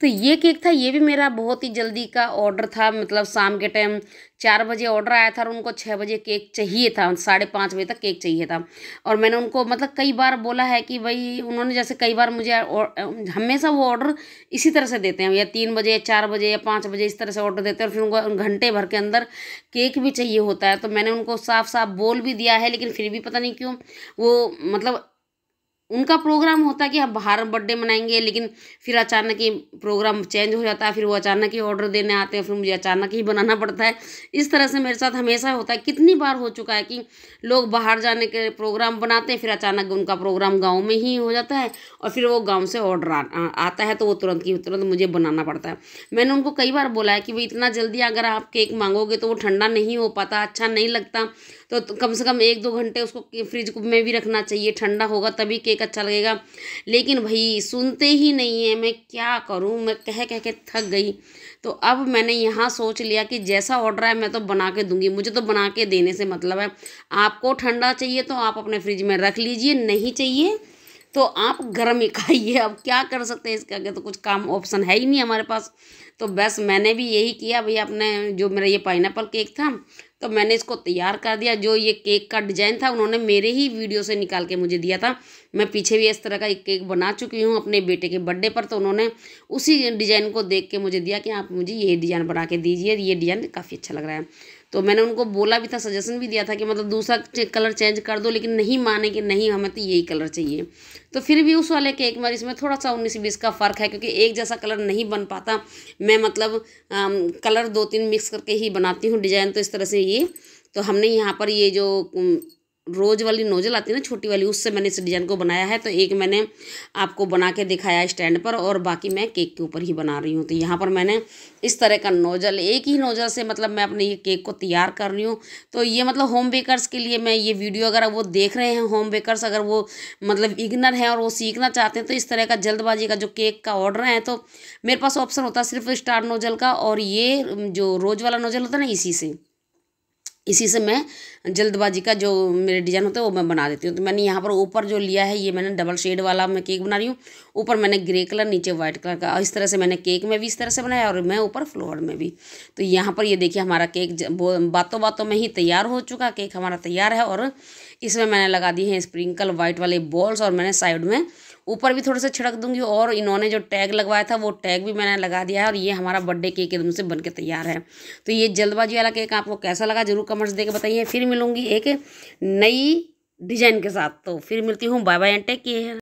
तो ये केक था ये भी मेरा बहुत ही जल्दी का ऑर्डर था मतलब शाम के टाइम चार बजे ऑर्डर आया था और उनको छः बजे केक चाहिए था साढ़े पाँच बजे तक केक चाहिए था और मैंने उनको मतलब कई बार बोला है कि भाई उन्होंने जैसे कई बार मुझे हमेशा वो ऑर्डर इसी तरह से देते हैं या तीन बजे या चार बजे या पाँच बजे इस तरह से ऑर्डर देते हैं और फिर उनको घंटे भर के अंदर केक भी चाहिए होता है तो मैंने उनको साफ साफ बोल भी दिया है लेकिन फिर भी पता नहीं क्यों वो मतलब उनका प्रोग्राम होता कि हम बाहर बर्थडे मनाएंगे लेकिन फिर अचानक ही प्रोग्राम चेंज हो जाता है फिर वो अचानक ही ऑर्डर देने आते हैं फिर मुझे अचानक ही बनाना पड़ता है इस तरह से मेरे साथ हमेशा होता है कितनी बार हो चुका है कि लोग बाहर जाने के प्रोग्राम बनाते हैं फिर अचानक उनका प्रोग्राम गाँव में ही हो जाता है और फिर वो गाँव से ऑर्डर आता है तो वो तुरंत की तुरंत मुझे बनाना पड़ता है मैंने उनको कई बार बोला है कि भाई इतना जल्दी अगर आप केक मांगोगे तो वो ठंडा नहीं हो पाता अच्छा नहीं लगता तो कम से कम एक दो घंटे उसको फ्रिज में भी रखना चाहिए ठंडा होगा तभी केक एक अच्छा लगेगा लेकिन भाई सुनते ही नहीं है मैं क्या करूँ मैं कह कह के थक गई तो अब मैंने यहाँ सोच लिया कि जैसा ऑर्डर है मैं तो बना के दूंगी मुझे तो बना के देने से मतलब है आपको ठंडा चाहिए तो आप अपने फ्रिज में रख लीजिए नहीं चाहिए तो आप गर्म ही खाइए अब क्या कर सकते हैं इसके आगे तो कुछ काम ऑप्शन है ही नहीं हमारे पास तो बस मैंने भी यही किया भाई अपने जो मेरा ये एप्पल केक था तो मैंने इसको तैयार कर दिया जो ये केक का डिजाइन था उन्होंने मेरे ही वीडियो से निकाल के मुझे दिया था मैं पीछे भी इस तरह का एक केक बना चुकी हूँ अपने बेटे के बर्थडे पर तो उन्होंने उसी डिजाइन को देख के मुझे दिया कि आप मुझे ये डिजाइन बना के दीजिए ये डिजाइन काफ़ी अच्छा लग रहा है तो मैंने उनको बोला भी था सजेशन भी दिया था कि मतलब दूसरा कलर चेंज कर दो लेकिन नहीं माने कि नहीं हमें तो यही कलर चाहिए तो फिर भी उस वाले केक मरीज में थोड़ा सा उन्नीस बीस का फ़र्क है क्योंकि एक जैसा कलर नहीं बन पाता मैं मतलब आ, कलर दो तीन मिक्स करके ही बनाती हूँ डिज़ाइन तो इस तरह से ये तो हमने यहाँ पर ये जो रोज़ वाली नोज़ल आती है ना छोटी वाली उससे मैंने इस डिज़ाइन को बनाया है तो एक मैंने आपको बना के दिखाया स्टैंड पर और बाकी मैं केक के ऊपर ही बना रही हूँ तो यहाँ पर मैंने इस तरह का नोज़ल एक ही नोज़ल से मतलब मैं अपने ये केक को तैयार कर रही हूँ तो ये मतलब होम बेकरस के लिए मैं ये वीडियो अगर वो देख रहे हैं होम बेकरस अगर वो मतलब इग्नर हैं और वो सीखना चाहते हैं तो इस तरह का जल्दबाजी का जो केक का ऑर्डर है तो मेरे पास ऑप्शन होता है सिर्फ स्टार नोज़ल का और ये जो रोज़ वाला नोज़ल होता है ना इसी से इसी से मैं जल्दबाजी का जो मेरे डिजाइन होता है वो मैं बना देती हूँ तो मैंने यहाँ पर ऊपर जो लिया है ये मैंने डबल शेड वाला मैं केक बना रही हूँ ऊपर मैंने ग्रे कलर नीचे व्हाइट कलर का और इस तरह से मैंने केक में भी इस तरह से बनाया और मैं ऊपर फ्लोर में भी तो यहाँ पर ये देखिए हमारा केक बातों बातों में ही तैयार हो चुका केक हमारा तैयार है और इसमें मैंने लगा दी है स्प्रिंकल वाइट वाले बॉल्स और मैंने साइड में ऊपर भी थोड़े से छिड़क दूंगी और इन्होंने जो टैग लगवाया था वो टैग भी मैंने लगा दिया है और ये हमारा बर्थडे केक एकदम से बन के तैयार है तो ये जल्दबाजी वाला केक आपको कैसा लगा जरूर कमेंट्स दे के बताइए फिर मिलूंगी एक नई डिजाइन के साथ तो फिर मिलती हूँ bye bye and take care